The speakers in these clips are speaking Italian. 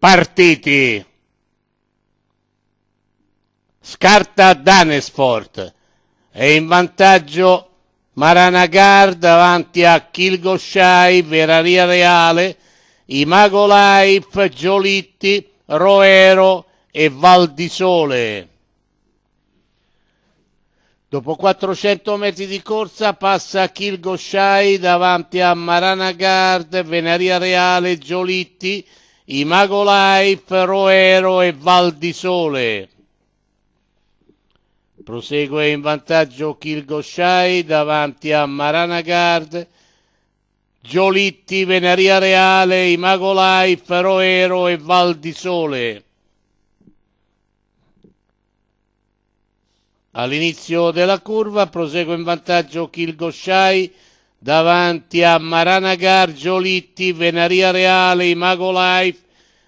partiti. Scarta Danesport e in vantaggio Maranagar davanti a Kilgoshai, Veraria Reale, Imagolaif, Giolitti, Roero e Val di Sole. Dopo 400 metri di corsa passa Kilgoshai davanti a Maranagard, Venaria Reale, Giolitti, Imagolai, Roero e Val di Sole. Prosegue in vantaggio Kilgoshai davanti a Maranagard, Giolitti, Venaria Reale, Imagolife, Roero e Val di Sole. All'inizio della curva prosegue in vantaggio Kilgoshai davanti a Maranagar, Giolitti, Venaria Reale, Imago Life,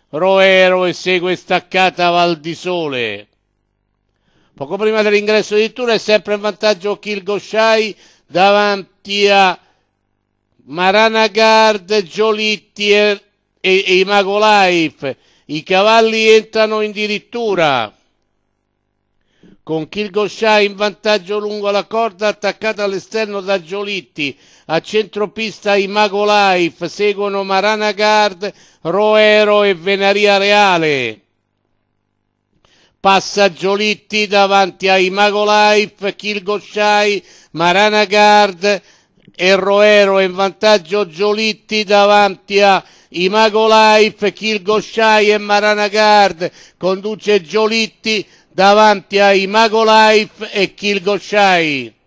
Roero e segue staccata Val di Sole. Poco prima dell'ingresso di turno è sempre in vantaggio Kilgoshai davanti a Maranagard, Giolitti e, e, e Imago Life. I cavalli entrano in dirittura con Kilgoscià in vantaggio lungo la corda, attaccata all'esterno da Giolitti, a centropista Imago Life, seguono Marana Gard, Roero e Venaria Reale. Passa Giolitti davanti a Imago Life, Kilgosciai, Gard e Roero in vantaggio Giolitti davanti a Imago Life, Kilgosciai e Gard. conduce Giolitti davanti a Imago Life e Kilgoshai.